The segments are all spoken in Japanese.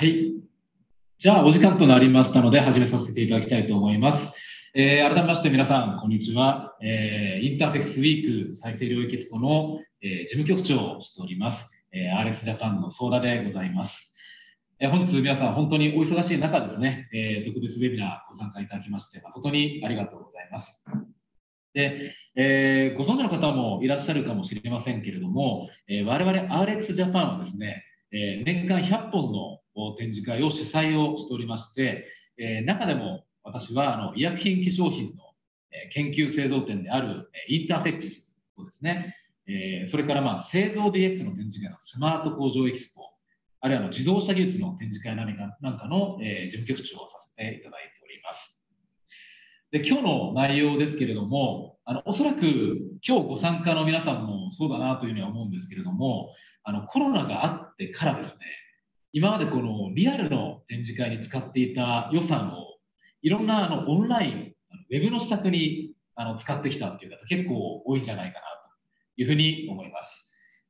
はい。じゃあ、お時間となりましたので、始めさせていただきたいと思います。えー、改めまして皆さん、こんにちは。えー、インターフェクスウィーク再生領域スコの、えー、事務局長をしております。えー、RX ジャパンの相田でございます。えー、本日皆さん、本当にお忙しい中ですね、えー、特別ウェビナーご参加いただきまして、誠にありがとうございます。で、えー、ご存知の方もいらっしゃるかもしれませんけれども、えー、我々 RX ジャパンはですね、えー、年間100本の展示会を主催をしておりまして、え中でも私はあの医薬品化粧品の研究製造店であるインターフェックスとですね、えそれからまあ製造 DX の展示会のスマート工場エキスポ、あるいは自動車技術の展示会何かなんかの、え事務局長をさせていただいております。で今日の内容ですけれども、あのおそらく今日ご参加の皆さんもそうだなというふうには思うんですけれども、あのコロナがあってからですね、今までこのリアルの展示会に使っていた予算をいろんなあのオンライン、ウェブの施策にあの使ってきたっていう方結構多いんじゃないかなというふうに思います。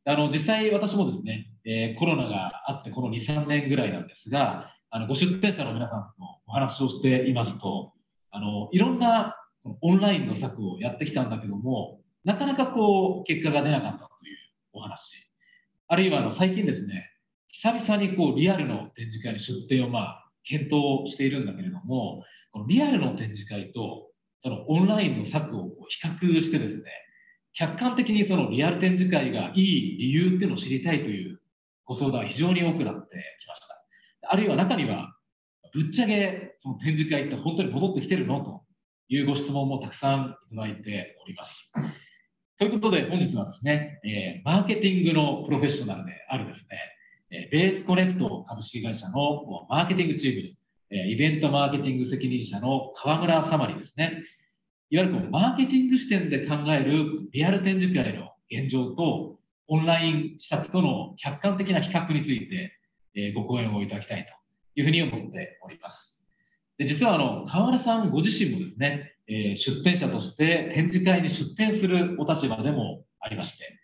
あの実際私もですね、えー、コロナがあってこの2、3年ぐらいなんですが、あのご出展者の皆さんとお話をしていますと、あのいろんなオンラインの策をやってきたんだけども、なかなかこう結果が出なかったというお話。あるいはあの最近ですね、久々にこうリアルの展示会に出展をまあ検討しているんだけれどもこのリアルの展示会とそのオンラインの策を比較してですね客観的にそのリアル展示会がいい理由っていうのを知りたいというご相談非常に多くなってきましたあるいは中にはぶっちゃけその展示会って本当に戻ってきてるのというご質問もたくさんいただいておりますということで本日はですね、えー、マーケティングのプロフェッショナルであるですねえベースコレクト株式会社のマーケティングチーム、えイベントマーケティング責任者の河村まりですね、いわゆるこマーケティング視点で考えるリアル展示会の現状と、オンライン視察との客観的な比較について、えご講演をいただきたいというふうに思っております。で実はあの河村さんご自身もですね、え出展者として展示会に出展するお立場でもありまして、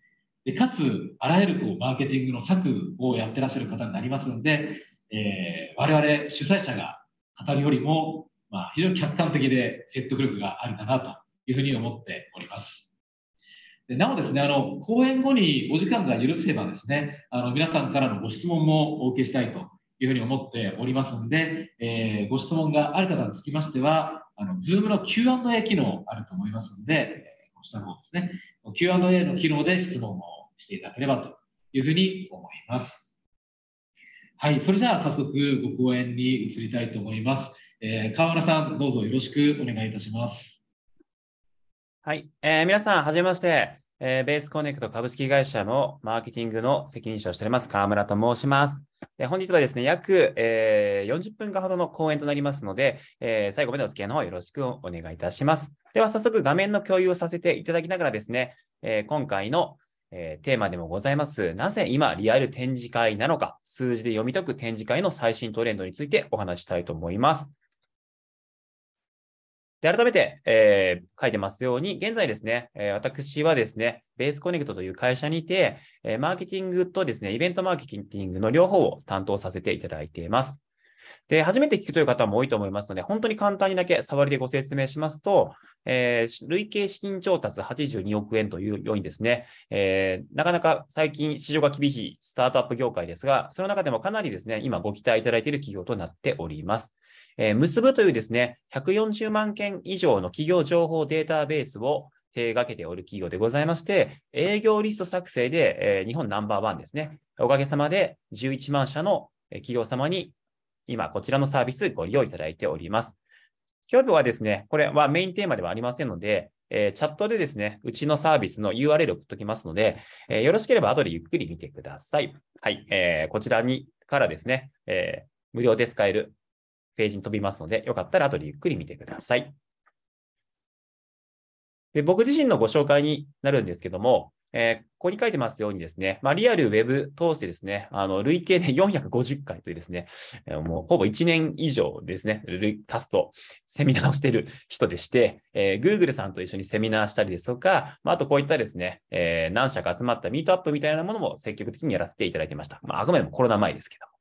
でかつあらゆるこうマーケティングの策をやってらっしゃる方になりますので、えー、我々主催者が語るよりも、まあ、非常に客観的で説得力があるかなというふうに思っております。でなおですね、あの、講演後にお時間が許せばですね、あの、皆さんからのご質問もお受けしたいというふうに思っておりますので、えー、ご質問がある方につきましては、あの、Zoom の Q&A 機能あると思いますので、こちらの方ですね、Q&A の機能で質問をしていただければというふうに思います。はい、それじゃあ早速ご講演に移りたいと思います。えー、川村さん、どうぞよろしくお願いいたします。はい、えー、皆さん、はじめまして、えー、ベースコネクト株式会社のマーケティングの責任者をしております、川村と申します。えー、本日はですね、約、えー、40分間ほどの講演となりますので、えー、最後までお付き合いの方よろしくお願いいたします。では、早速画面の共有をさせていただきながらですね、えー、今回のえー、テーマでもございます。なぜ今リアル展示会なのか、数字で読み解く展示会の最新トレンドについてお話したいと思います。で、改めて、えー、書いてますように、現在ですね、えー、私はですね、ベースコネクトという会社にて、えー、マーケティングとですね、イベントマーケティングの両方を担当させていただいています。で、初めて聞くという方も多いと思いますので、本当に簡単にだけ触りでご説明しますと、えー、累計資金調達82億円というようにですね、えー、なかなか最近市場が厳しいスタートアップ業界ですが、その中でもかなりですね、今ご期待いただいている企業となっております。えー、結ぶというですね、140万件以上の企業情報データベースを手掛けておる企業でございまして、営業リスト作成で、えー、日本ナンバーワンですね。おかげさまで11万社の企業様に今こちらのサービスご利用いただいております。今日はですね、これはメインテーマではありませんので、えー、チャットでですね、うちのサービスの URL を送っておきますので、えー、よろしければ後でゆっくり見てください。はい、えー、こちらにからですね、えー、無料で使えるページに飛びますので、よかったら後でゆっくり見てください。で僕自身のご紹介になるんですけども、えー、ここに書いてますようにですね、まあ、リアルウェブ通してですね、あの、累計で450回というですね、えー、もうほぼ1年以上ですね、足すとセミナーをしている人でして、えー、Google さんと一緒にセミナーしたりですとか、まあ、あとこういったですね、えー、何社か集まったミートアップみたいなものも積極的にやらせていただいてました。まあ、あくまでもコロナ前ですけども。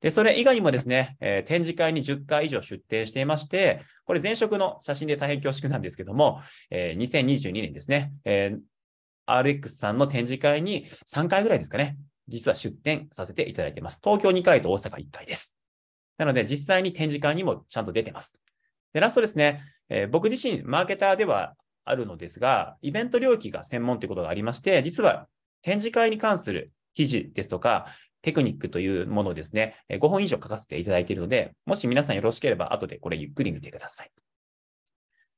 でそれ以外にもですね、えー、展示会に10回以上出展していまして、これ前職の写真で大変恐縮なんですけども、えー、2022年ですね、えー、RX さんの展示会に3回ぐらいですかね、実は出展させていただいてます。東京2回と大阪1回です。なので、実際に展示会にもちゃんと出てます。で、ラストですね、えー、僕自身、マーケターではあるのですが、イベント領域が専門ということがありまして、実は展示会に関する記事ですとか、テクニックというものをですね、5本以上書かせていただいているので、もし皆さんよろしければ、後でこれゆっくり見てください。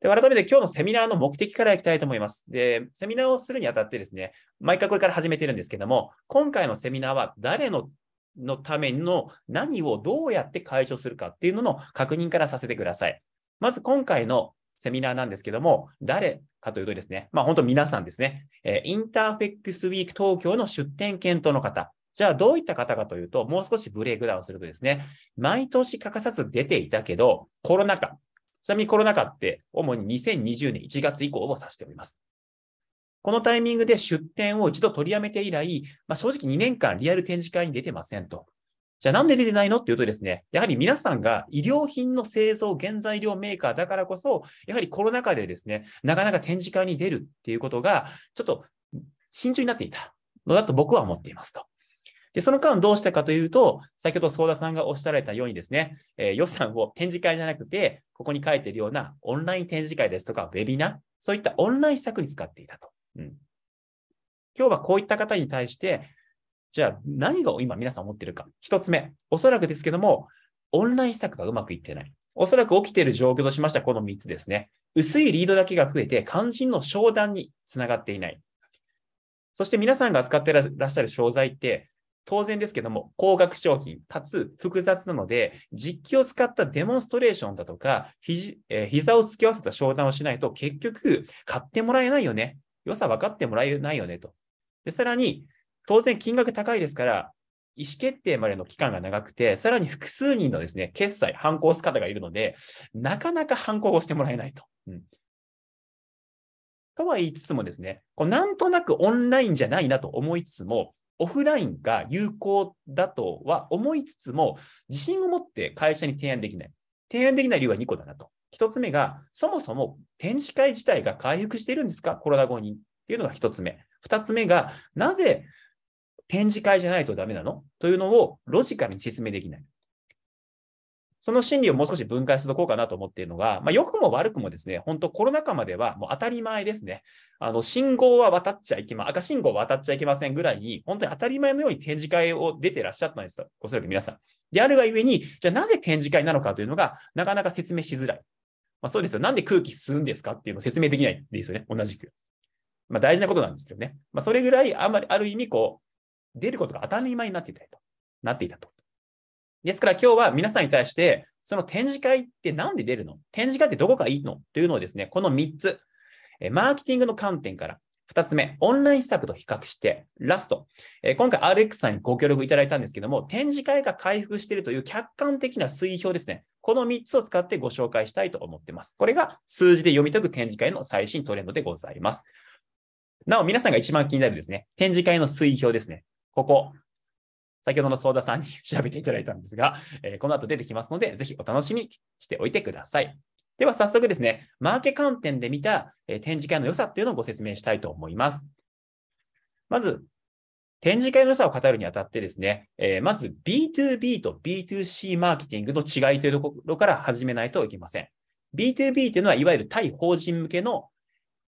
で、改めて今日のセミナーの目的からいきたいと思います。で、セミナーをするにあたってですね、毎回これから始めてるんですけども、今回のセミナーは誰ののための何をどうやって解消するかっていうのの確認からさせてください。まず今回のセミナーなんですけども、誰かというとですね、まあ本当皆さんですね、えインターフェックスウィーク東京の出店検討の方、じゃあどういった方かというと、もう少しブレイクダウンするとですね、毎年欠かさず出ていたけど、コロナ禍、ちなみにコロナ禍って主に2020年1月以降を指しております。このタイミングで出展を一度取りやめて以来、まあ、正直2年間リアル展示会に出てませんと。じゃあなんで出てないのっていうとですね、やはり皆さんが医療品の製造、原材料メーカーだからこそ、やはりコロナ禍でですね、なかなか展示会に出るっていうことが、ちょっと慎重になっていたのだと僕は思っていますと。で、その間どうしたかというと、先ほど相田さんがおっしゃられたようにですね、えー、予算を展示会じゃなくて、ここに書いているようなオンライン展示会ですとか、ウェビナー、そういったオンライン施策に使っていたと。うん、今日はこういった方に対して、じゃあ何が今皆さん思ってるか。一つ目、おそらくですけども、オンライン施策がうまくいってない。おそらく起きている状況としましては、この3つですね。薄いリードだけが増えて、肝心の商談につながっていない。そして皆さんが扱ってらっしゃる商材って、当然ですけども、高額商品、かつ複雑なので、実機を使ったデモンストレーションだとか、ひえー、膝を突き合わせた商談をしないと、結局、買ってもらえないよね。良さ分かってもらえないよね、と。で、さらに、当然金額高いですから、意思決定までの期間が長くて、さらに複数人のですね、決済、反抗す方がいるので、なかなか反抗をしてもらえないと。うん、とは言いつつもですね、こうなんとなくオンラインじゃないなと思いつつも、オフラインが有効だとは思いつつも、自信を持って会社に提案できない。提案できない理由は2個だなと。1つ目が、そもそも展示会自体が回復しているんですかコロナ後にっていうのが1つ目。2つ目が、なぜ展示会じゃないとダメなのというのをロジカルに説明できない。その心理をもう少し分解しておこうかなと思っているのが、まあ、良くも悪くもですね、本当コロナ禍まではもう当たり前ですね。あの、信号は渡っちゃいけま、赤信号は渡っちゃいけませんぐらいに、本当に当たり前のように展示会を出てらっしゃったんですよ。おそらく皆さん。であるがゆえに、じゃあなぜ展示会なのかというのが、なかなか説明しづらい。まあ、そうですよ。なんで空気吸うんですかっていうのを説明できないんですよね。同じく。まあ、大事なことなんですけどね。まあ、それぐらい、あんまり、ある意味、こう、出ることが当たり前になっていたと。なっていたと。ですから今日は皆さんに対して、その展示会って何で出るの展示会ってどこがいいのというのをですね、この3つ、マーケティングの観点から、2つ目、オンライン施策と比較して、ラスト、今回 RX さんにご協力いただいたんですけども、展示会が回復しているという客観的な推表ですね。この3つを使ってご紹介したいと思っています。これが数字で読み解く展示会の最新トレンドでございます。なお、皆さんが一番気になるですね、展示会の推表ですね。ここ、先ほどの相田さんに調べていただいたんですが、えー、この後出てきますので、ぜひお楽しみにしておいてください。では早速ですね、マーケ観点で見た、え展示会の良さっていうのをご説明したいと思います。まず、展示会の良さを語るにあたってですね、えー、まず B2B と B2C マーケティングの違いというところから始めないといけません。B2B というのは、いわゆる対法人向けの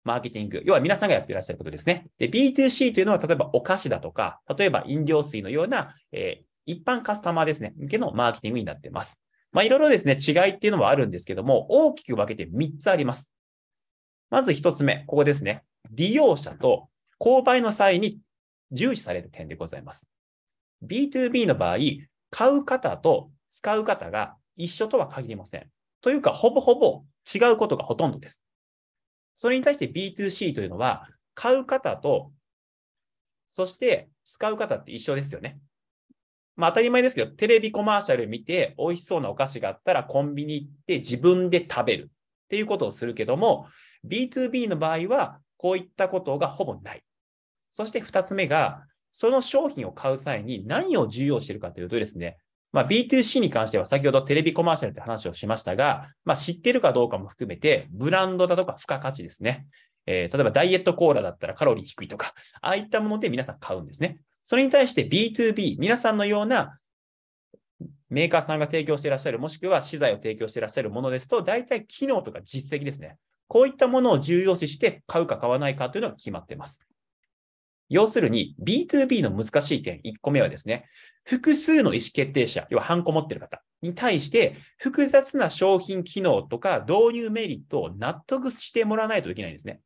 マーケティング。要は皆さんがやっていらっしゃることですね。で、B2C というのは、例えばお菓子だとか、例えば飲料水のような、えー、一般カスタマーですね、向けのマーケティングになっています。まあ、いろいろですね、違いっていうのはあるんですけども、大きく分けて3つあります。まず1つ目、ここですね。利用者と購買の際に重視される点でございます。B2B の場合、買う方と使う方が一緒とは限りません。というか、ほぼほぼ違うことがほとんどです。それに対して B2C というのは、買う方と、そして使う方って一緒ですよね。まあ当たり前ですけど、テレビコマーシャル見て美味しそうなお菓子があったらコンビニ行って自分で食べるっていうことをするけども、B2B の場合はこういったことがほぼない。そして2つ目が、その商品を買う際に何を重要しているかというとですね、まあ、B2C に関しては先ほどテレビコマーシャルって話をしましたが、まあ、知ってるかどうかも含めて、ブランドだとか付加価値ですね。えー、例えばダイエットコーラだったらカロリー低いとか、ああいったもので皆さん買うんですね。それに対して B2B、皆さんのようなメーカーさんが提供していらっしゃる、もしくは資材を提供していらっしゃるものですと、大体機能とか実績ですね。こういったものを重要視して買うか買わないかというのが決まっています。要するに B2B の難しい点、1個目はですね、複数の意思決定者、要はハンコ持ってる方に対して複雑な商品機能とか導入メリットを納得してもらわないといけないんですね。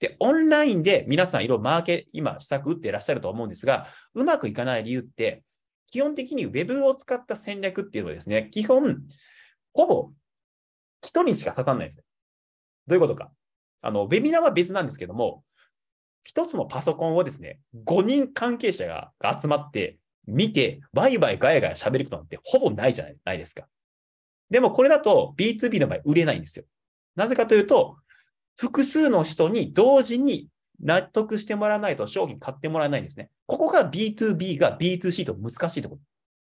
で、オンラインで皆さんいろいろマーケ、今施策打っていらっしゃると思うんですが、うまくいかない理由って、基本的に Web を使った戦略っていうのはですね、基本、ほぼ人にしか刺さらないんですどういうことか。あの、ウェビナーは別なんですけども、一つのパソコンをですね、5人関係者が集まって見て、バイバイガヤガヤ喋ることなんてほぼないじゃないですか。でもこれだと B2B の場合売れないんですよ。なぜかというと、複数の人に同時に納得してもらわないと商品買ってもらえないんですね。ここが B2B が B2C と難しいとこ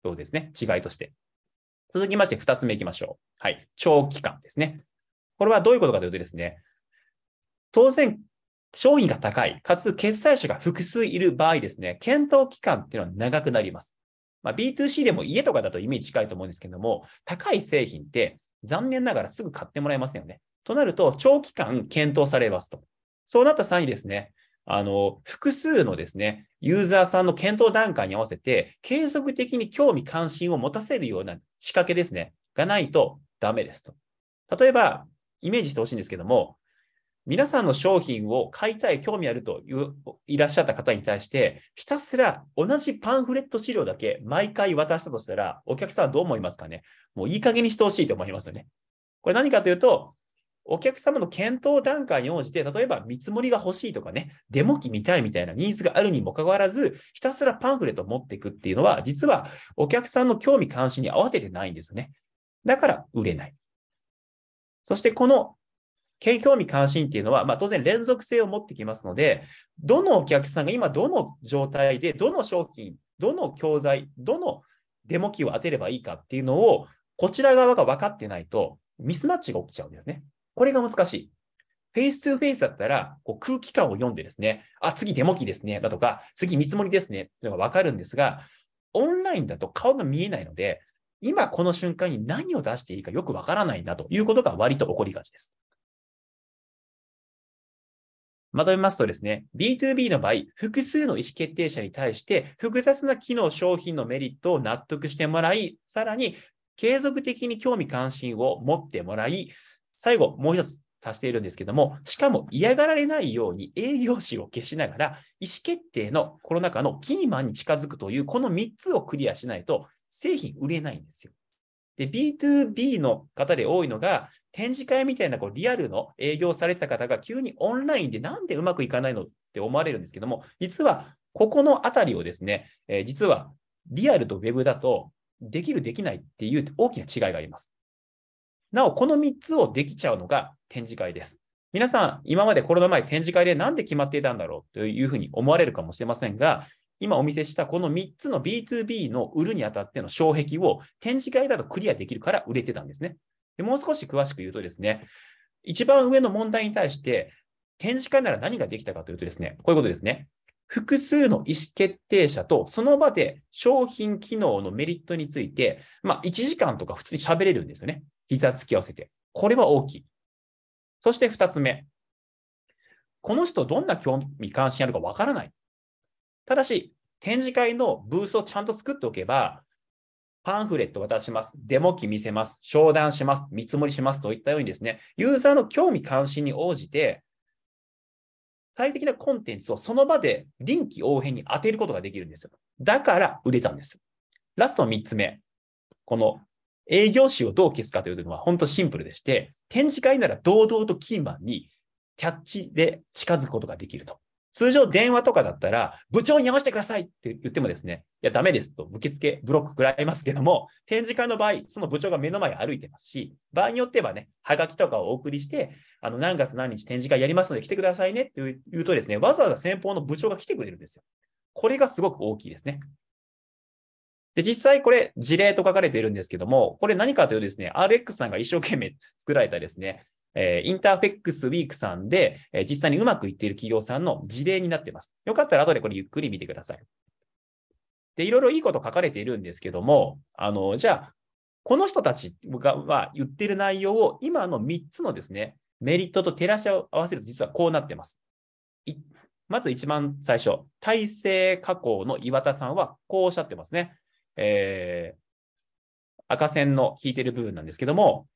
ろですね。違いとして。続きまして2つ目いきましょう。はい。長期間ですね。これはどういうことかというとですね、当然商品が高い、かつ決済者が複数いる場合ですね、検討期間っていうのは長くなります。まあ、B2C でも家とかだとイメージ近いと思うんですけども、高い製品って残念ながらすぐ買ってもらえませんよね。となると、長期間検討されますと。そうなった際にですね、あの、複数のですね、ユーザーさんの検討段階に合わせて、継続的に興味関心を持たせるような仕掛けですね、がないとダメですと。例えば、イメージしてほしいんですけども、皆さんの商品を買いたい、興味あるといういらっしゃった方に対して、ひたすら同じパンフレット資料だけ毎回渡したとしたら、お客さんはどう思いますかねもういい加減にしてほしいと思いますよね。これ何かというと、お客様の検討段階に応じて、例えば見積もりが欲しいとかね、デモ機見たいみたいなニーズがあるにもかかわらず、ひたすらパンフレットを持っていくっていうのは、実はお客さんの興味関心に合わせてないんですね。だから売れない。そしてこの興味関心っていうのは、まあ、当然連続性を持ってきますので、どのお客さんが今どの状態で、どの商品、どの教材、どのデモ機を当てればいいかっていうのを、こちら側が分かってないと、ミスマッチが起きちゃうんですね。これが難しい。フェイストゥフェイスだったら、こう空気感を読んでですね、あ、次デモ機ですね、だとか、次見積もりですね、というのが分かるんですが、オンラインだと顔が見えないので、今この瞬間に何を出していいかよくわからないなということが割と起こりがちです。まとめますとですね、B2B の場合、複数の意思決定者に対して複雑な機能、商品のメリットを納得してもらい、さらに継続的に興味関心を持ってもらい、最後、もう一つ足しているんですけども、しかも嫌がられないように営業士を消しながら、意思決定のコロナ禍のキーマンに近づくという、この3つをクリアしないと、製品売れないんですよ。で、B2B の方で多いのが、展示会みたいなこうリアルの営業された方が急にオンラインでなんでうまくいかないのって思われるんですけども、実はここのあたりをですね、えー、実はリアルとウェブだとできる、できないっていう大きな違いがあります。なお、この3つをできちゃうのが展示会です。皆さん、今までコロナ前展示会でなんで決まっていたんだろうというふうに思われるかもしれませんが、今お見せしたこの3つの B2B の売るにあたっての障壁を展示会だとクリアできるから売れてたんですね。でもう少し詳しく言うとですね、一番上の問題に対して展示会なら何ができたかというとですね、こういうことですね。複数の意思決定者とその場で商品機能のメリットについて、まあ、1時間とか普通に喋れるんですよね。膝つき合わせて。これは大きい。そして2つ目。この人どんな興味関心あるかわからない。ただし、展示会のブースをちゃんと作っておけば、パンフレット渡します、デモ機見せます、商談します、見積もりしますといったようにですね、ユーザーの興味関心に応じて、最適なコンテンツをその場で臨機応変に当てることができるんですよ。だから売れたんです。ラスト3つ目。この営業誌をどう消すかというのは本当シンプルでして、展示会なら堂々とキーマンにキャッチで近づくことができると。通常電話とかだったら、部長に読ませてくださいって言ってもですね、いや、ダメですと、受付、ブロック食らいますけども、展示会の場合、その部長が目の前歩いてますし、場合によってはね、はがきとかをお送りして、あの、何月何日展示会やりますので来てくださいねって言うとですね、わざわざ先方の部長が来てくれるんですよ。これがすごく大きいですね。で、実際これ事例と書かれているんですけども、これ何かというとですね、RX さんが一生懸命作られたですね、えー、インターフェックスウィークさんで、えー、実際にうまくいっている企業さんの事例になってます。よかったら後でこれゆっくり見てください。で、いろいろいいこと書かれているんですけども、あの、じゃあ、この人たちが、ま言ってる内容を今の3つのですね、メリットと照らし合わせると実はこうなってます。まず一番最初、体制加工の岩田さんはこうおっしゃってますね。えー、赤線の引いてる部分なんですけども、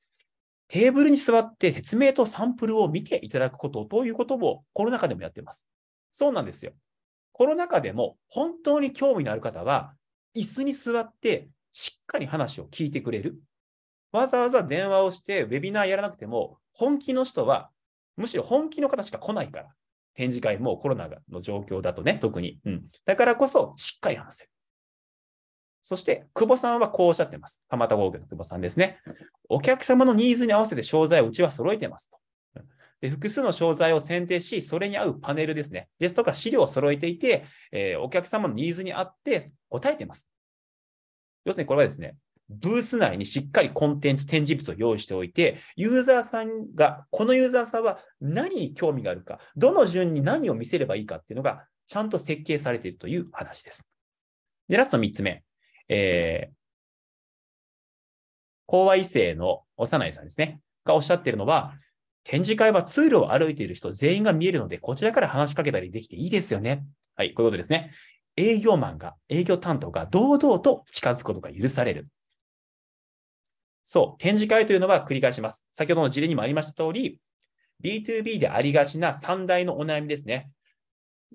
テーブルに座って説明とサンプルを見ていただくことということをコロナ禍でもやってます。そうなんですよ。コロナ禍でも本当に興味のある方は、椅子に座ってしっかり話を聞いてくれる。わざわざ電話をしてウェビナーやらなくても、本気の人は、むしろ本気の方しか来ないから。展示会もコロナの状況だとね、特に。うん。だからこそ、しっかり話せる。そして、久保さんはこうおっしゃってます。蒲田工業の久保さんですね。お客様のニーズに合わせて商材をうちは揃えてますと。で複数の商材を選定し、それに合うパネルですね。ですとか資料を揃えていて、えー、お客様のニーズに合って答えてます。要するにこれはですね、ブース内にしっかりコンテンツ、展示物を用意しておいて、ユーザーさんが、このユーザーさんは何に興味があるか、どの順に何を見せればいいかっていうのが、ちゃんと設計されているという話です。で、ラスト3つ目。えー、講和異性の幼いさんですね、がおっしゃっているのは、展示会は通路を歩いている人全員が見えるので、こちらから話しかけたりできていいですよね。はい、こういうことですね。営業マンが、営業担当が堂々と近づくことが許される。そう、展示会というのは繰り返します。先ほどの事例にもありました通り、B2B でありがちな3大のお悩みですね。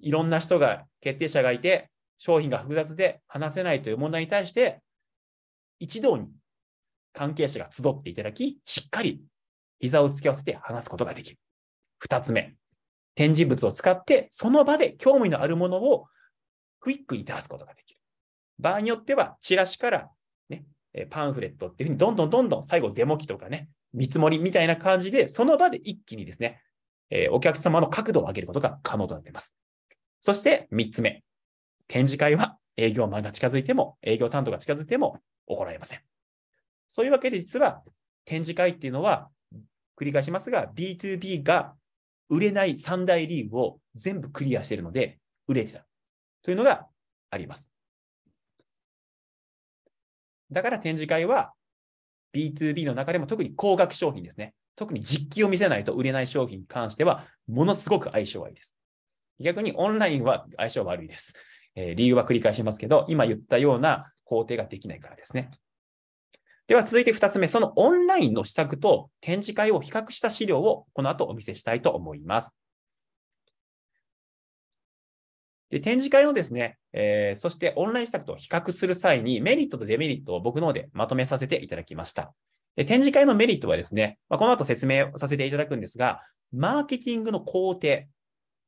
いろんな人が、決定者がいて、商品が複雑で話せないという問題に対して、一同に関係者が集っていただき、しっかり膝を突き合わせて話すことができる。二つ目、展示物を使って、その場で興味のあるものをクイックに出すことができる。場合によっては、チラシから、ね、パンフレットっていうふうに、どんどんどんどん最後デモ機とかね、見積もりみたいな感じで、その場で一気にですね、えお客様の角度を上げることが可能となっています。そして、三つ目、展示会は営業マンが近づいても、営業担当が近づいても行えません。そういうわけで実は展示会っていうのは、繰り返しますが、B2B が売れない三大リーグを全部クリアしているので、売れてたというのがあります。だから展示会は B2B の中でも特に高額商品ですね。特に実機を見せないと売れない商品に関しては、ものすごく相性がいいです。逆にオンラインは相性悪いです。えー、理由は繰り返しますけど、今言ったような工程ができないからですね。では続いて2つ目、そのオンラインの施策と展示会を比較した資料をこの後お見せしたいと思います。で展示会をですね、えー、そしてオンライン施策と比較する際にメリットとデメリットを僕の方でまとめさせていただきました。で展示会のメリットはですね、まあ、この後説明させていただくんですが、マーケティングの工程。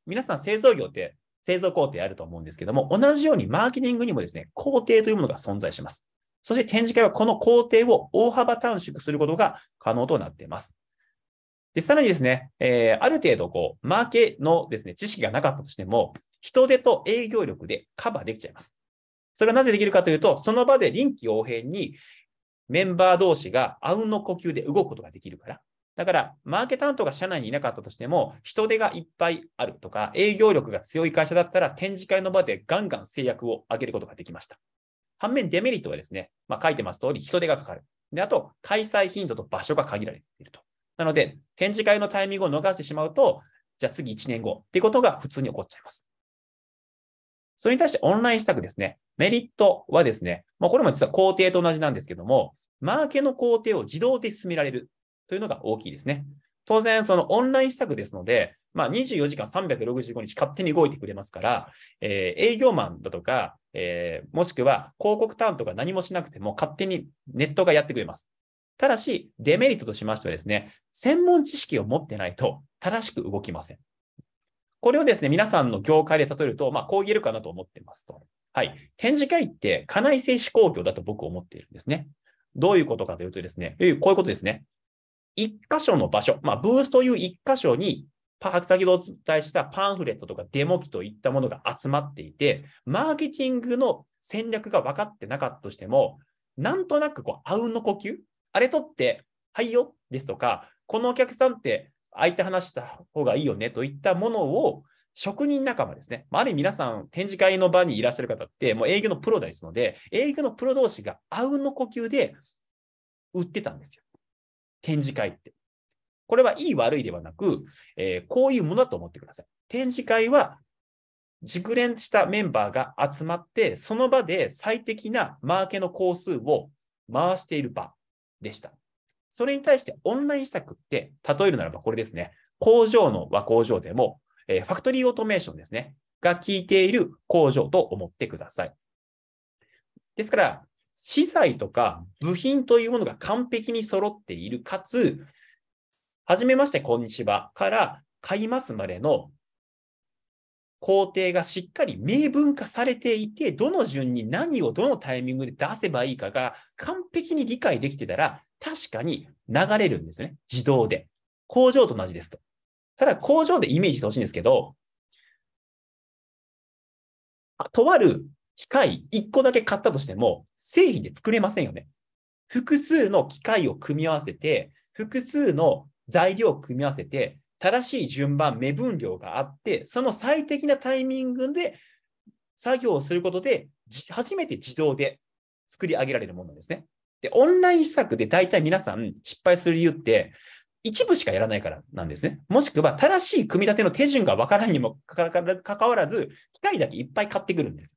皆さん製造業って製造工程あると思うんですけども、同じようにマーケティングにもですね、工程というものが存在します。そして展示会はこの工程を大幅短縮することが可能となっています。で、さらにですね、えー、ある程度、こう、マーケのですね、知識がなかったとしても、人手と営業力でカバーできちゃいます。それはなぜできるかというと、その場で臨機応変にメンバー同士があうの呼吸で動くことができるから。だから、マーケ担当が社内にいなかったとしても、人手がいっぱいあるとか、営業力が強い会社だったら、展示会の場でガンガン制約を上げることができました。反面、デメリットはですね、まあ、書いてます通り、人手がかかる。で、あと、開催頻度と場所が限られていると。なので、展示会のタイミングを逃してしまうと、じゃあ次1年後っていうことが普通に起こっちゃいます。それに対してオンライン施策ですね。メリットはですね、まあ、これも実は工程と同じなんですけども、マーケの工程を自動で進められるというのが大きいですね。当然、そのオンライン施策ですので、まあ、24時間365日勝手に動いてくれますから、えー、営業マンだとか、えー、もしくは広告担当が何もしなくても勝手にネットがやってくれます。ただし、デメリットとしましてはですね、専門知識を持ってないと正しく動きません。これをですね、皆さんの業界で例えると、まあ、こう言えるかなと思ってますと。はい。展示会って家内製紙工業だと僕思っているんですね。どういうことかというとですね、こういうことですね。一箇所の場所、まあ、ブースという一箇所に、先ほどお伝えしたパンフレットとかデモ機といったものが集まっていて、マーケティングの戦略が分かってなかったとしても、なんとなくこう、あうんの呼吸、あれ取って、はいよですとか、このお客さんって相手話した方がいいよねといったものを職人仲間ですね。ある意味皆さん展示会の場にいらっしゃる方ってもう営業のプロですので、営業のプロ同士があうんの呼吸で売ってたんですよ。展示会って。これはいい悪いではなく、えー、こういうものだと思ってください。展示会は熟練したメンバーが集まって、その場で最適なマーケの工数を回している場でした。それに対してオンライン施策って、例えるならばこれですね。工場の和工場でも、えー、ファクトリーオートメーションですね。が効いている工場と思ってください。ですから、資材とか部品というものが完璧に揃っているかつ、はじめまして、こんにちはから買いますまでの工程がしっかり明文化されていて、どの順に何をどのタイミングで出せばいいかが完璧に理解できてたら、確かに流れるんですね。自動で。工場と同じですと。ただ、工場でイメージしてほしいんですけど、とある機械1個だけ買ったとしても、製品で作れませんよね。複数の機械を組み合わせて、複数の材料を組み合わせて、正しい順番、目分量があって、その最適なタイミングで作業をすることで、初めて自動で作り上げられるものなんですね。で、オンライン施策で大体皆さん失敗する理由って、一部しかやらないからなんですね。もしくは、正しい組み立ての手順がわからんにもかかわらず、機械だけいっぱい買ってくるんです。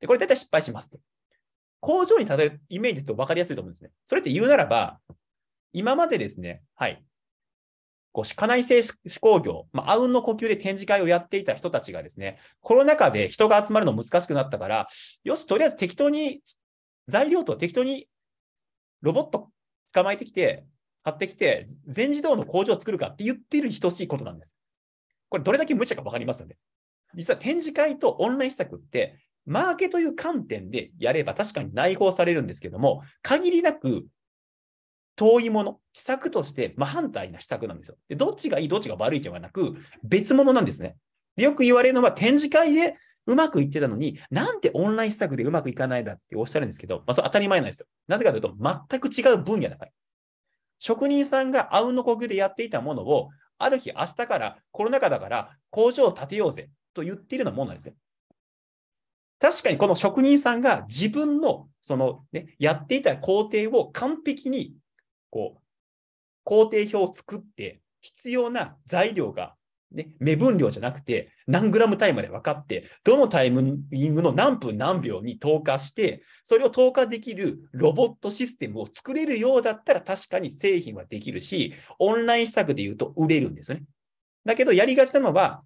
で、これ大体失敗しますと。工場に例えるイメージと分かりやすいと思うんですね。それって言うならば、今までですね、はい、こう、家内製手工業、まあ、あうんの呼吸で展示会をやっていた人たちがですね、コロナ禍で人が集まるの難しくなったから、よし、とりあえず適当に、材料と適当にロボット捕まえてきて、買ってきて、全自動の工場を作るかって言ってる等しいことなんです。これ、どれだけ無茶か分かりますよね。実は展示会とオンライン施策って、マーケという観点でやれば確かに内包されるんですけども、限りなく遠いもの、施策として真反対な施策なんですよ。で、どっちがいい、どっちが悪いといなく、別物なんですね。よく言われるのは展示会でうまくいってたのに、なんてオンライン施策でうまくいかないだっておっしゃるんですけど、まあ、それ当たり前なんですよ。なぜかというと、全く違う分野だから。職人さんがあうんの呼吸でやっていたものを、ある日明日からコロナ禍だから工場を建てようぜと言っているようなもんなんですね。確かにこの職人さんが自分のその、ね、やっていた工程を完璧にこう工程表を作って必要な材料が、ね、目分量じゃなくて何グラム単位まで分かってどのタイミングの何分何秒に投下してそれを投下できるロボットシステムを作れるようだったら確かに製品はできるしオンライン施策で言うと売れるんですね。だけどやりがちなのは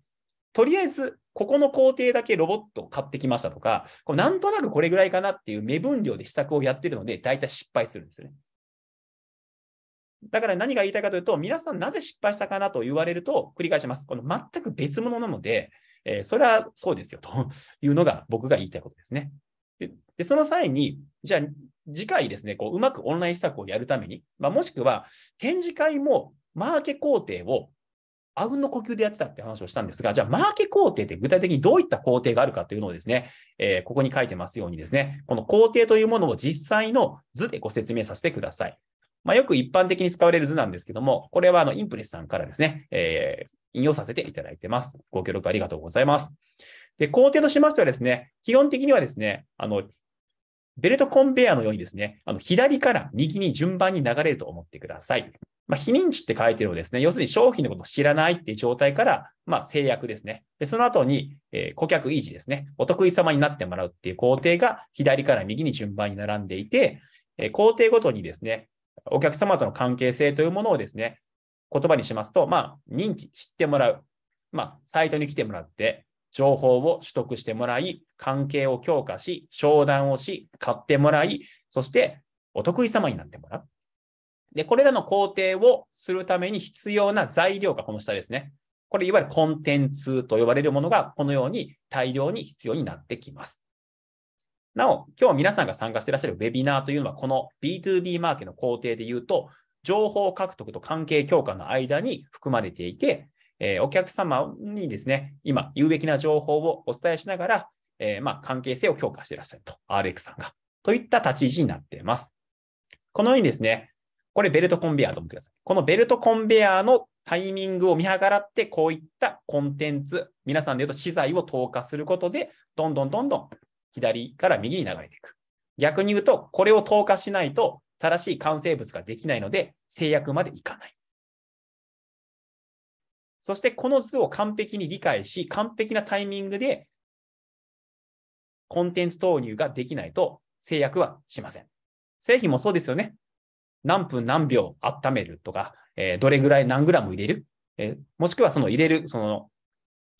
とりあえず、ここの工程だけロボットを買ってきましたとか、こなんとなくこれぐらいかなっていう目分量で施策をやってるので、大体失敗するんですよね。だから何が言いたいかというと、皆さんなぜ失敗したかなと言われると、繰り返します。この全く別物なので、えー、それはそうですよというのが僕が言いたいことですね。で、でその際に、じゃあ次回ですね、こううまくオンライン施策をやるために、まあ、もしくは展示会もマーケ工程をあうんの呼吸でやってたって話をしたんですが、じゃあ、マーケ工程って具体的にどういった工程があるかというのをですね、えー、ここに書いてますようにですね、この工程というものを実際の図でご説明させてください。まあ、よく一般的に使われる図なんですけども、これはあのインプレスさんからですね、えー、引用させていただいてます。ご協力ありがとうございます。で、工程としましてはですね、基本的にはですね、あの、ベルトコンベヤーのようにですね、あの左から右に順番に流れると思ってください。まあ、非認知って書いてるのですね、要するに商品のことを知らないっていう状態から、まあ、制約ですね。で、その後に、えー、顧客維持ですね。お得意様になってもらうっていう工程が左から右に順番に並んでいて、えー、工程ごとにですね、お客様との関係性というものをですね、言葉にしますと、まあ、認知、知ってもらう。まあ、サイトに来てもらって、情報を取得してもらい、関係を強化し、商談をし、買ってもらい、そしてお得意様になってもらう。で、これらの工程をするために必要な材料がこの下ですね。これ、いわゆるコンテンツと呼ばれるものが、このように大量に必要になってきます。なお、今日皆さんが参加していらっしゃるウェビナーというのは、この B2B マーケの工程で言うと、情報獲得と関係強化の間に含まれていて、えー、お客様にですね、今、有益な情報をお伝えしながら、えー、まあ、関係性を強化していらっしゃると、RX さんが。といった立ち位置になっています。このようにですね、これベルトコンベヤーと思ってください。このベルトコンベヤーのタイミングを見計らって、こういったコンテンツ、皆さんで言うと資材を投下することで、どんどんどんどん左から右に流れていく。逆に言うと、これを投下しないと正しい完成物ができないので、制約までいかない。そしてこの図を完璧に理解し、完璧なタイミングでコンテンツ投入ができないと制約はしません。製品もそうですよね。何分何秒温めるとか、えー、どれぐらい何グラム入れる、えー、もしくはその入れるその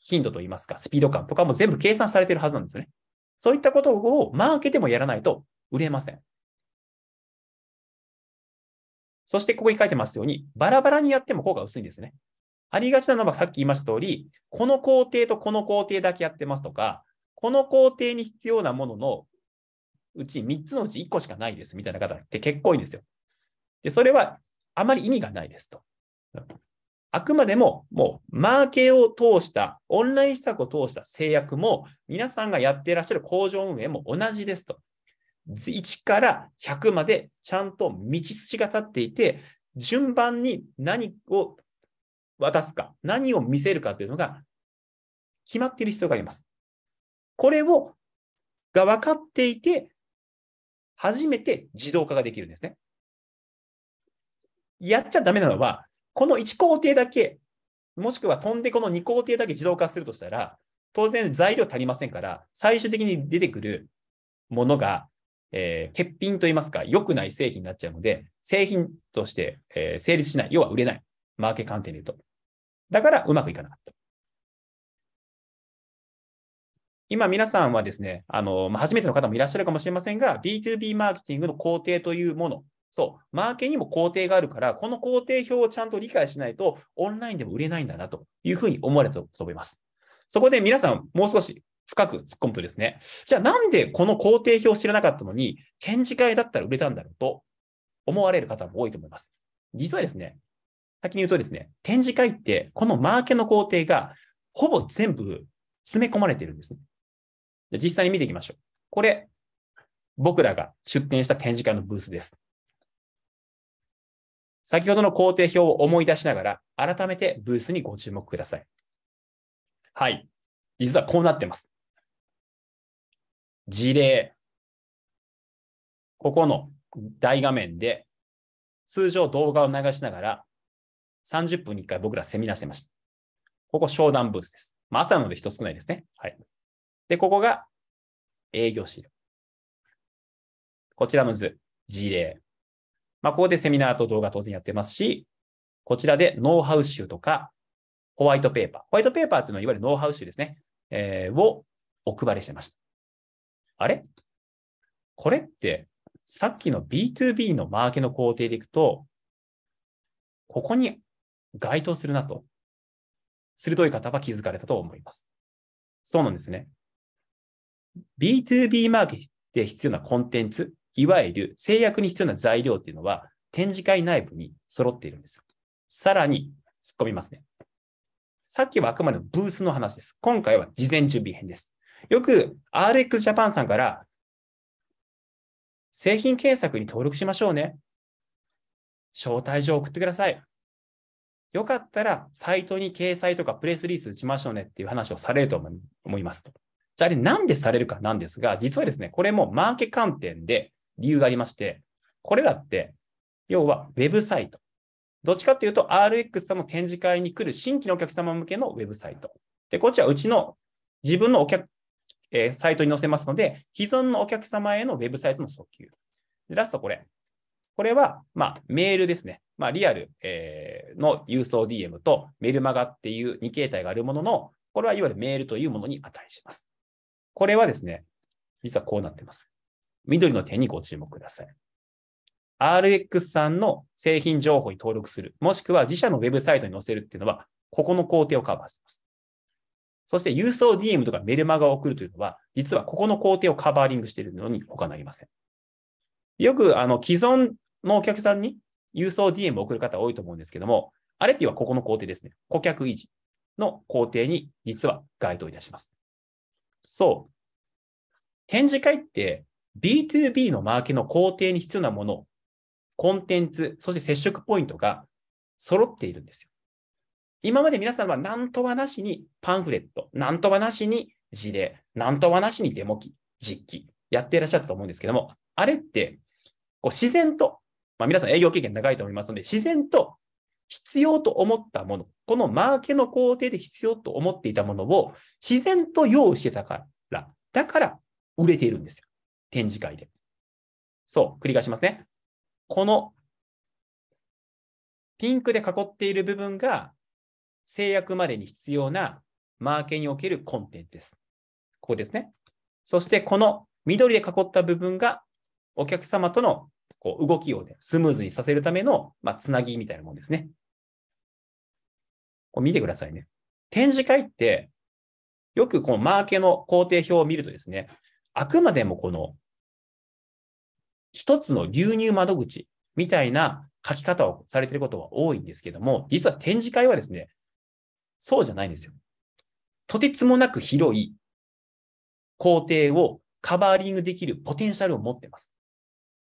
頻度といいますか、スピード感とかも全部計算されてるはずなんですよね。そういったことをマーケでもやらないと売れません。そしてここに書いてますように、バラバラにやっても効果薄いんですね。ありがちなのはさっき言いました通り、この工程とこの工程だけやってますとか、この工程に必要なもののうち3つのうち1個しかないですみたいな方って結構多いんですよ。で、それはあまり意味がないですと。あくまでも、もう、マーケを通した、オンライン施策を通した制約も、皆さんがやっていらっしゃる工場運営も同じですと。1から100までちゃんと道筋が立っていて、順番に何を渡すか、何を見せるかというのが決まっている必要があります。これを、が分かっていて、初めて自動化ができるんですね。やっちゃダメなのは、この1工程だけ、もしくは飛んでこの2工程だけ自動化するとしたら、当然材料足りませんから、最終的に出てくるものが、えー、欠品といいますか、良くない製品になっちゃうので、製品として、えー、成立しない、要は売れない。マーケ観点で言うと。だからうまくいかなかった。今皆さんはですね、あの、初めての方もいらっしゃるかもしれませんが、B2B マーケティングの工程というものそう、マーケにも工程があるから、この工程表をちゃんと理解しないと、オンラインでも売れないんだなというふうに思われたと思います。そこで皆さん、もう少し深く突っ込むとですね、じゃあなんでこの工程表を知らなかったのに、展示会だったら売れたんだろうと思われる方も多いと思います。実はですね、先に言うとですね、展示会って、このマーケの工程がほぼ全部詰め込まれているんですね。実際に見ていきましょう。これ、僕らが出展した展示会のブースです。先ほどの工程表を思い出しながら、改めてブースにご注目ください。はい。実はこうなってます。事例。ここの大画面で、通常動画を流しながら、30分に1回僕らセミナーしてました。ここ商談ブースです。まあ、朝ので人少ないですね。はい。で、ここが営業資料。こちらの図、事例。まあ、ここでセミナーと動画当然やってますし、こちらでノウハウ集とか、ホワイトペーパー。ホワイトペーパーっていうのはいわゆるノウハウ集ですね。えー、をお配りしてました。あれこれって、さっきの B2B のマーケの工程でいくと、ここに該当するなと、鋭い方は気づかれたと思います。そうなんですね。B2B マーケで必要なコンテンツ、いわゆる制約に必要な材料っていうのは、展示会内部に揃っているんですよ。さらに、突っ込みますね。さっきはあくまでもブースの話です。今回は事前準備編です。よく RX Japan さんから製品検索に登録しましょうね。招待状送ってください。よかったらサイトに掲載とかプレスリース打ちましょうねっていう話をされると思いますと。じゃああれなんでされるかなんですが、実はですね、これもマーケ観点で理由がありまして、これらって、要はウェブサイト。どっちかっていうと、RX さんの展示会に来る新規のお客様向けのウェブサイト。で、こっちはうちの自分のお客、えー、サイトに載せますので、既存のお客様へのウェブサイトの訴求。でラストこれ。これは、まあ、メールですね。まあ、リアル、えー、の郵送 DM とメルマガっていう2形態があるものの、これはいわゆるメールというものに値します。これはですね、実はこうなってます。緑の点にご注目ください。RX さんの製品情報に登録する、もしくは自社のウェブサイトに載せるっていうのは、ここの工程をカバーしています。そして郵送 DM とかメルマガを送るというのは、実はここの工程をカバーリングしているのに他なりません。よくあの既存のお客さんに郵送 DM を送る方多いと思うんですけども、あれっていうのはここの工程ですね。顧客維持の工程に実は該当いたします。そう。展示会って B2B のマーケの工程に必要なもの、コンテンツ、そして接触ポイントが揃っているんですよ。今まで皆さんは何とはなしにパンフレット、何とはなしに事例、何とはなしにデモ機、実機、やっていらっしゃったと思うんですけども、あれって、こう自然と、まあ、皆さん営業経験長いと思いますので、自然と必要と思ったもの、このマーケの工程で必要と思っていたものを自然と用意してたから、だから売れているんですよ。展示会で。そう、繰り返しますね。このピンクで囲っている部分が制約までに必要なマーケにおけるコンテンツです。ここですね。そしてこの緑で囲った部分がお客様とのこう動きを、ね、スムーズにさせるための、まあ、つなぎみたいなもんですね。こう見てくださいね。展示会ってよくこのマーケの工程表を見るとですね、あくまでもこの一つの流入窓口みたいな書き方をされていることが多いんですけども、実は展示会はですね、そうじゃないんですよ。とてつもなく広い工程をカバーリングできるポテンシャルを持ってます。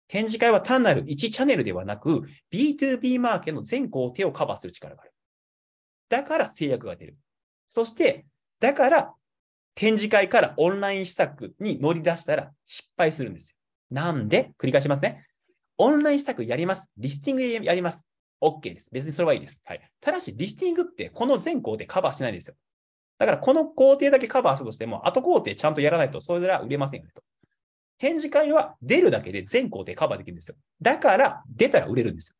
展示会は単なる1チャンネルではなく、B2B マーケの全工程をカバーする力がある。だから制約が出る。そして、だから展示会からオンライン施策に乗り出したら失敗するんですよ。なんで、繰り返しますね。オンライン施策やります。リスティングやります。OK です。別にそれはいいです。はい。ただし、リスティングってこの全工程カバーしないんですよ。だから、この工程だけカバーするとしても、後工程ちゃんとやらないと、それら売れませんよねと。展示会は出るだけで全工程カバーできるんですよ。だから、出たら売れるんですよ。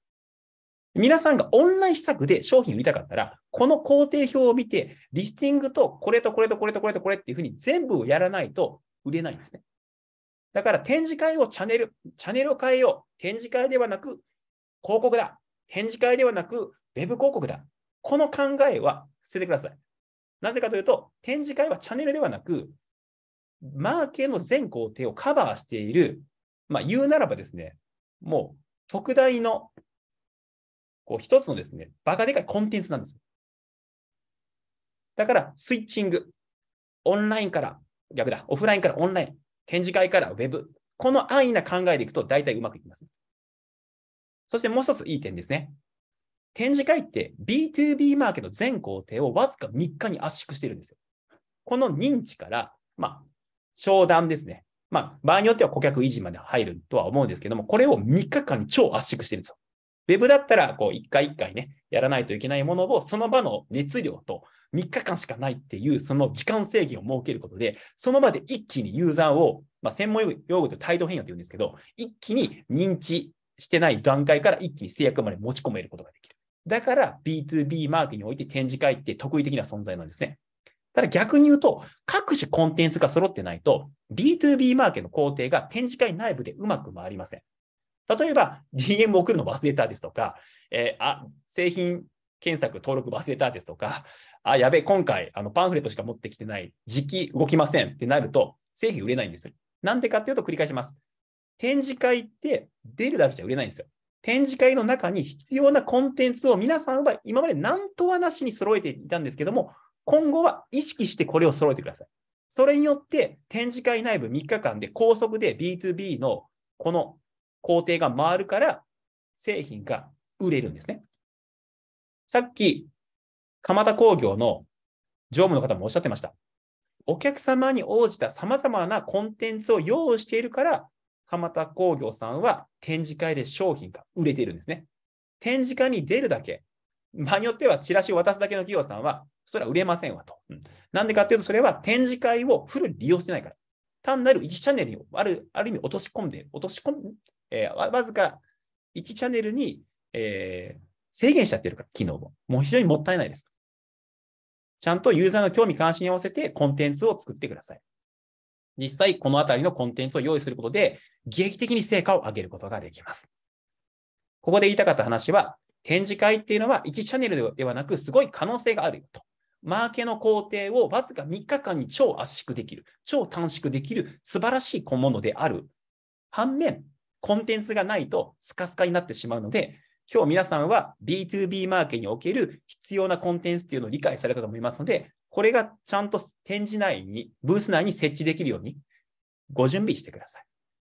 皆さんがオンライン施策で商品売りたかったら、この工程表を見て、リスティングとこれとこれとこれとこれとこれっていうふうに全部をやらないと売れないんですね。だから展示会をチャンネル、チャンネルを変えよう。展示会ではなく広告だ。展示会ではなく web 広告だ。この考えは捨ててください。なぜかというと、展示会はチャンネルではなく、マーケの全工程をカバーしている、まあ、言うならばですね、もう特大のこう一つのですね、バカでかいコンテンツなんです。だから、スイッチング。オンラインから、逆だ、オフラインからオンライン。展示会から Web。この安易な考えでいくと大体うまくいきます。そしてもう一ついい点ですね。展示会って B2B マーケット全工程をわずか3日に圧縮してるんですよ。この認知から、まあ、商談ですね。まあ、場合によっては顧客維持まで入るとは思うんですけども、これを3日間に超圧縮してるんですよ。ウェブだったら、こう、1回1回ね、やらないといけないものを、その場の熱量と、3日間しかないっていうその時間制限を設けることで、その場で一気にユーザーを、まあ、専門用語で態度変容というんですけど、一気に認知してない段階から一気に制約まで持ち込めることができる。だから B2B マーケにおいて展示会って得意的な存在なんですね。ただ逆に言うと、各種コンテンツが揃ってないと、B2B マーケの工程が展示会内部でうまく回りません。例えば、DM を送るの忘れたですとか、えー、あ製品検索登録忘れたですとか、あ、やべえ、今回あのパンフレットしか持ってきてない、時期動きませんってなると、製品売れないんですよ。なんでかっていうと繰り返します。展示会って出るだけじゃ売れないんですよ。展示会の中に必要なコンテンツを皆さんは今まで何とはなしに揃えていたんですけども、今後は意識してこれを揃えてください。それによって展示会内部3日間で高速で B2B のこの工程が回るから製品が売れるんですね。さっき、蒲田工業の常務の方もおっしゃってました。お客様に応じた様々なコンテンツを用意しているから、蒲田工業さんは展示会で商品が売れているんですね。展示会に出るだけ、場によってはチラシを渡すだけの企業さんは、それは売れませんわと。な、うんでかっていうと、それは展示会をフルに利用してないから。単なる1チャンネルにあるある意味落とし込んで、落とし込む、えー、わずか1チャンネルに、えー、制限しちゃってるから、機能を。もう非常にもったいないです。ちゃんとユーザーの興味関心に合わせてコンテンツを作ってください。実際、このあたりのコンテンツを用意することで、劇的に成果を上げることができます。ここで言いたかった話は、展示会っていうのは1チャンネルではなく、すごい可能性があるよと。マーケの工程をわずか3日間に超圧縮できる、超短縮できる素晴らしい小物である。反面、コンテンツがないとスカスカになってしまうので、今日皆さんは B2B マーケにおける必要なコンテンツっていうのを理解されたと思いますので、これがちゃんと展示内に、ブース内に設置できるようにご準備してください。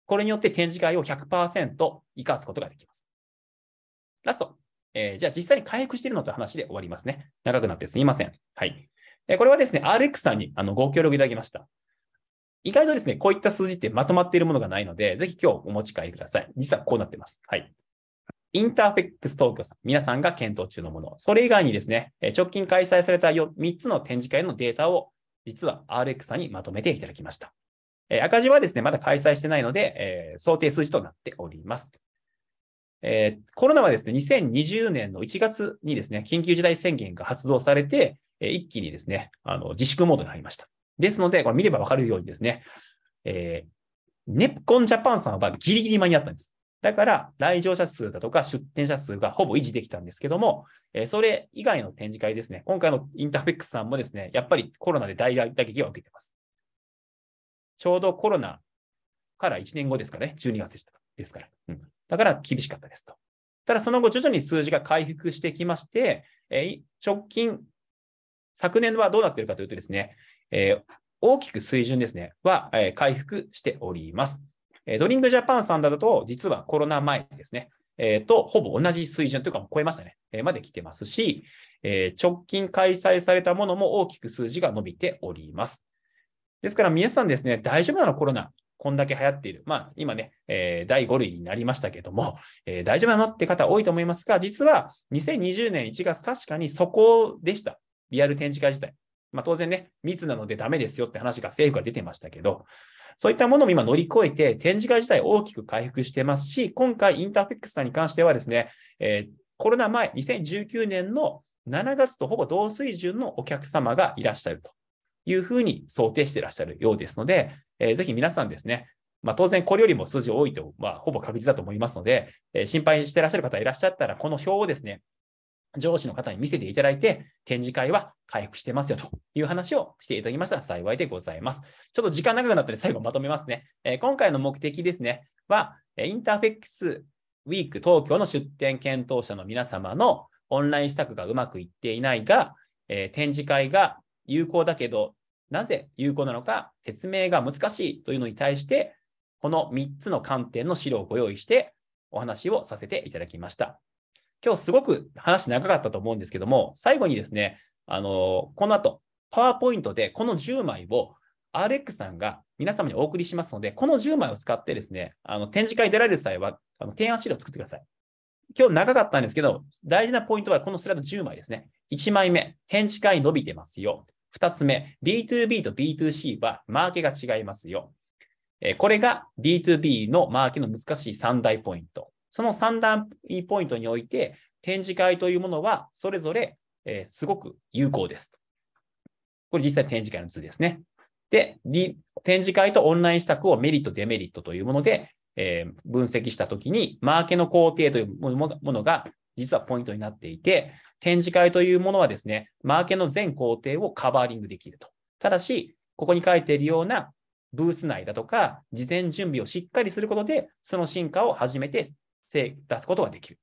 これによって展示会を100%活かすことができます。ラスト。えー、じゃあ実際に回復しているのという話で終わりますね。長くなってすみません。はい。えー、これはですね、RX さんにあのご協力いただきました。意外とですね、こういった数字ってまとまっているものがないので、ぜひ今日お持ち帰りください。実はこうなってます。はい。インターフェックス東京さん、皆さんが検討中のもの。それ以外にですね、直近開催された3つの展示会のデータを、実は RX さんにまとめていただきました。え赤字はですね、まだ開催してないので、え想定数字となっております。えコロナはですね、2020年の1月にですね、緊急事態宣言が発動されて、え一気にですねあの、自粛モードになりました。ですので、これ見ればわかるようにですね、えー、ネプコンジャパンさんはギリギリ間に合ったんです。だから、来場者数だとか出店者数がほぼ維持できたんですけども、えそれ以外の展示会ですね、今回のインターフェックスさんもですね、やっぱりコロナで大打撃を受けてます。ちょうどコロナから1年後ですかね、12月でしたですから、うん。だから厳しかったですと。ただ、その後、徐々に数字が回復してきまして、え直近、昨年はどうなっているかというとですね、えー、大きく水準ですね、は、え回復しております。ドリンクジャパンさんだと、実はコロナ前ですね、えー、とほぼ同じ水準というか、超えましたね、えー、まで来てますし、えー、直近開催されたものも大きく数字が伸びております。ですから、皆さんですね、大丈夫なのコロナ、こんだけ流行っている。まあ、今ね、えー、第5類になりましたけども、えー、大丈夫なのって方多いと思いますが、実は2020年1月、確かにそこでした。リアル展示会自体。まあ、当然ね、密なのでダメですよって話が政府が出てましたけど、そういったものも今乗り越えて、展示会自体大きく回復してますし、今回インターフェックスさんに関してはですね、えー、コロナ前、2019年の7月とほぼ同水準のお客様がいらっしゃるというふうに想定してらっしゃるようですので、えー、ぜひ皆さんですね、まあ、当然これよりも数字多いと、ほぼ確実だと思いますので、えー、心配してらっしゃる方いらっしゃったら、この表をですね、上司の方に見せていただいて、展示会は回復してますよという話をしていただきましたら幸いでございます。ちょっと時間長くなったので最後まとめますね。えー、今回の目的ですね、は、インターフェックスウィーク東京の出展検討者の皆様のオンライン施策がうまくいっていないが、えー、展示会が有効だけど、なぜ有効なのか説明が難しいというのに対して、この3つの観点の資料をご用意してお話をさせていただきました。今日すごく話長かったと思うんですけども、最後にですね、あの、この後、パワーポイントでこの10枚を RX さんが皆様にお送りしますので、この10枚を使ってですね、あの展示会出られる際は、あの提案資料を作ってください。今日長かったんですけど、大事なポイントはこのスライド10枚ですね。1枚目、展示会伸びてますよ。2つ目、B2B と B2C はマーケが違いますよ。これが B2B のマーケの難しい3大ポイント。その3段ポイントにおいて、展示会というものはそれぞれ、えー、すごく有効です。これ実際展示会の図ですね。で、展示会とオンライン施策をメリット、デメリットというもので、えー、分析したときに、マーケの工程というものが実はポイントになっていて、展示会というものはですね、マーケの全工程をカバーリングできると。ただし、ここに書いているようなブース内だとか、事前準備をしっかりすることで、その進化を初めて出すことができる。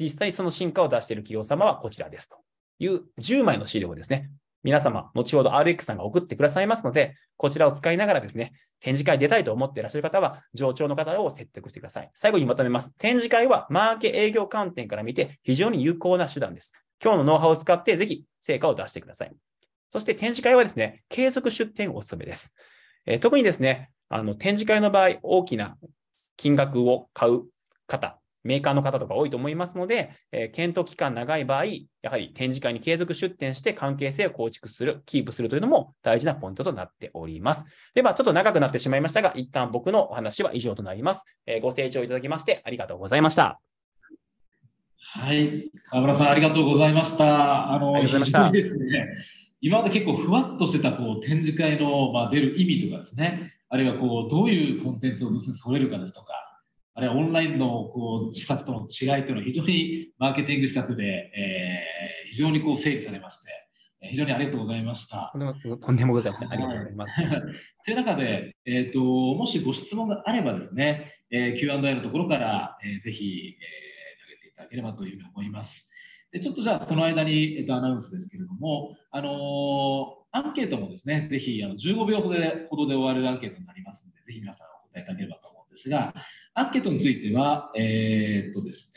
実際その進化を出している企業様はこちらですという10枚の資料をですね、皆様、後ほど RX さんが送ってくださいますので、こちらを使いながらですね、展示会出たいと思っていらっしゃる方は、上長の方を説得してください。最後にまとめます。展示会はマーケ営業観点から見て非常に有効な手段です。今日のノウハウを使ってぜひ成果を出してください。そして展示会はですね、継続出展をお勧めです。えー、特にですね、あの展示会の場合、大きな金額を買う方、メーカーの方とか多いと思いますので、えー、検討期間長い場合、やはり展示会に継続出展して関係性を構築する、キープするというのも大事なポイントとなっております。では、ちょっと長くなってしまいましたが、一旦僕のお話は以上となります。えー、ご清聴いただきましてありがとうございました。はい、河村さんありがとうございました。あの、ありがとうございました。ですね、今まで結構ふわっとしてたこう展示会の、まあ、出る意味とかですね、あるいはこうどういうコンテンツをです、ね、それるかですとか、あれはオンラインのこう施策との違いというのは非常にマーケティング施策で、えー、非常にこう整理されまして、非常にありがとうございました。とんでもございません。ありがとうございます。という中で、えーと、もしご質問があればですね、えー、Q&A のところから、えー、ぜひ、えー、投げていただければというふうに思います。でちょっとじゃあ、その間に、えーと、アナウンスですけれども、あのアンケートもですね、ぜひあの15秒ほどでほどで終わるアンケートになりますので、ぜひ皆さんお答えいただければとですが、アンケートについては、えー、っとです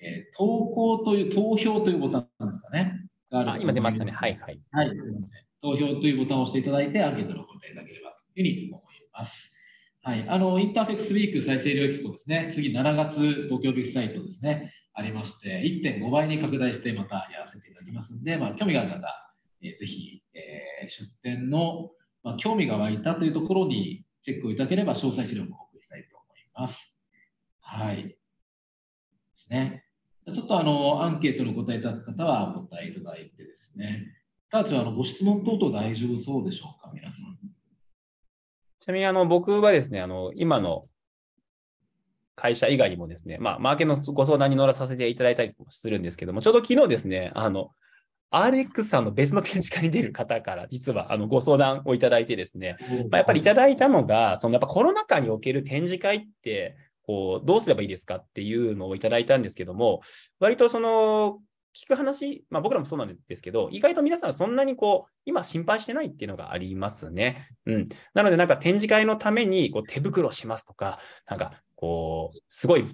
ね、えー、投稿という、投票というボタンですかね。あ今出ましたね。はいはい。はい、すみません。投票というボタンを押していただいて、アンケートのご答えいただければというふうに思います。はい、あのインターフェクスウィーク再生量エキスポですね、次7月東京ビッグサイトですね、ありまして、1.5倍に拡大してまたやらせていただきますので、まあ、興味がある方、えー、ぜひ、えー、出店の、まあ、興味が湧いたというところにチェックをいただければ詳細資料もます。はい。ですね。ちょっとあのアンケートの答えた方はお答えいただいてですね。ただちあのご質問等々大丈夫そうでしょうか、皆さん。ちなみにあの僕はですね、あの今の会社以外にもですね、まあ、マーケのご相談に乗らさせていただいたりもするんですけども、ちょうど昨日ですね、あの RX さんの別の展示会に出る方から、実はあのご相談をいただいてですね、まあ、やっぱりいただいたのが、そのやっぱコロナ禍における展示会って、こうどうすればいいですかっていうのをいただいたんですけども、割とその聞く話、まあ、僕らもそうなんですけど、意外と皆さんそんなにこう、今心配してないっていうのがありますね。うん。なので、なんか展示会のためにこう手袋しますとか、なんかこう、すごい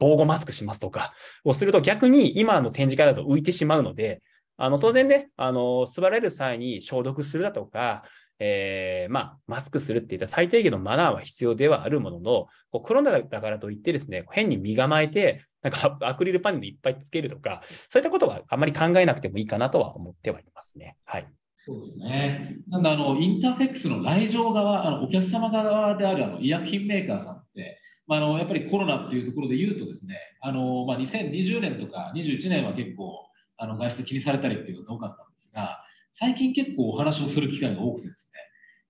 防護マスクしますとかをすると逆に今の展示会だと浮いてしまうので、あの当然ね、あの座れる際に消毒するだとか、えー、まあ、マスクするっていった最低限のマナーは必要ではあるものの、こうコロナだからといってですね、変に身構えて、なんかアクリルパネルいっぱいつけるとか、そういったことはあまり考えなくてもいいかなとは思ってはいますね。はい。そうですね。なんであのインターフェックスの来場側、あのお客様側であるあの医薬品メーカーさんって、まあのやっぱりコロナっていうところで言うとですね、あのまあ、2020年とか21年は結構あの外出気にされたりっていうのが多かったんですが、最近結構お話をする機会が多くてです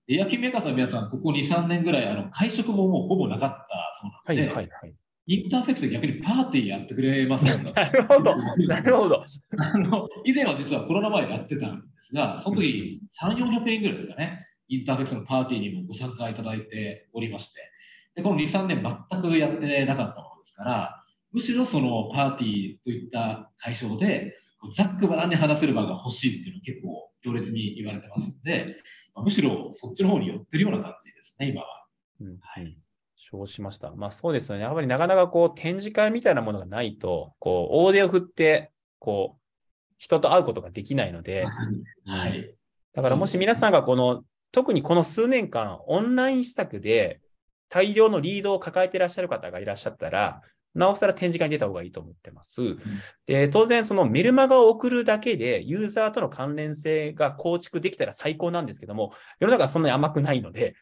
ね、夜勤メーカーさんの皆さん、ここ2、3年ぐらいあの会食ももうほぼなかったそうなので、はいはいはい、インターフェクト逆にパーティーやってくれませんか なるほど、なるほど。あの以前は実はコロナ前やってたんですが、その時3、400人ぐらいですかね、インターフェクトのパーティーにもご参加いただいておりまして、でこの2、3年全くやってなかったものですから、むしろそのパーティーといった会場で、ざっくばらんに話せる場が欲しいっていうのは結構強烈に言われてますので、まあ、むしろそっちの方に寄ってるような感じですね、今は。うん、はい。うしました。まあそうですよね。やっぱりなかなかこう展示会みたいなものがないと、こう大手を振って、こう人と会うことができないので、はい。だからもし皆さんがこの、特にこの数年間、オンライン施策で大量のリードを抱えていらっしゃる方がいらっしゃったら、なおさら展示会に出た方がいいと思ってます。うん、で当然、そのメルマガを送るだけで、ユーザーとの関連性が構築できたら最高なんですけども、世の中はそんなに甘くないので、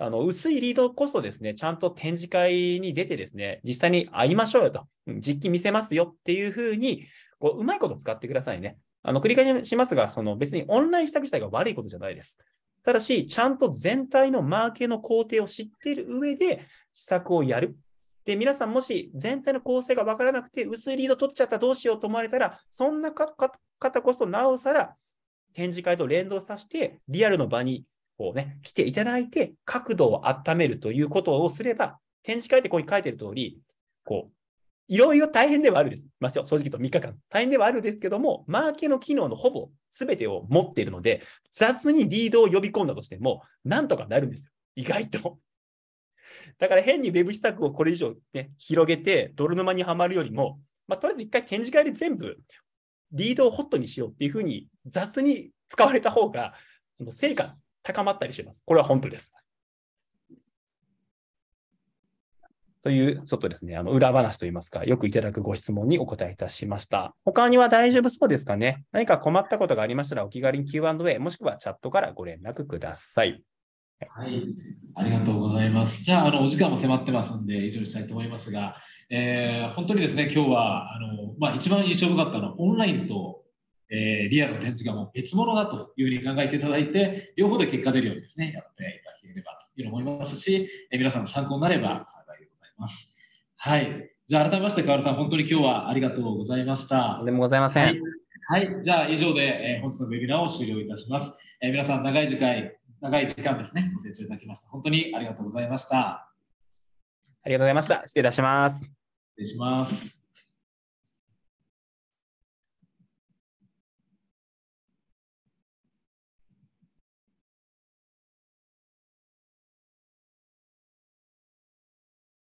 あの薄いリードこそですね、ちゃんと展示会に出てですね、実際に会いましょうよと、実機見せますよっていうふうに、こううまいこと使ってくださいね。あの繰り返しますが、その別にオンラインした自体が悪いことじゃないです。ただし、ちゃんと全体のマーケの工程を知っている上で、施策をやるで、皆さんもし全体の構成が分からなくて、薄いリード取っちゃったどうしようと思われたら、そんな方こそなおさら展示会と連動させて、リアルの場にこうね、来ていただいて、角度を温めるということをすれば、展示会ってここに書いてる通り、こう、いろいろ大変ではあるです。まあ、正直言うと3日間。大変ではあるんですけども、マーケの機能のほぼ全てを持っているので、雑にリードを呼び込んだとしても、なんとかなるんですよ。意外と。だから変に Web 施策をこれ以上、ね、広げて、泥沼にはまるよりも、まあ、とりあえず一回展示会で全部リードをホットにしようっていうふうに雑に使われた方が成果高まったりします。これは本当です。という、ちょっとですね、あの裏話といいますか、よくいただくご質問にお答えいたしました。他には大丈夫そうですかね何か困ったことがありましたら、お気軽に Q&A、もしくはチャットからご連絡ください。はい、ありがとうございます。じゃあ、あのお時間も迫ってますんで、以上にしたいと思いますが、えー、本当にですね、今日はあの、まあ、一番印象深かったのは、オンラインと、えー、リアルの展示がもう別物だというふうに考えていただいて、両方で結果出るようにですね、やっていただければというふうに思いますし、えー、皆さんの参考になれば幸いでございます。はい。じゃあ、改めまして、河原さん、本当に今日はありがとうございました。でもございません。はい、はい、じゃあ、以上で、えー、本日のウェビナーを終了いたします。え皆さん、長い時間、長い時間ですね、ご清聴いただきました。本当にありがとうございました。ありがとうございました。失礼いたします。失礼します。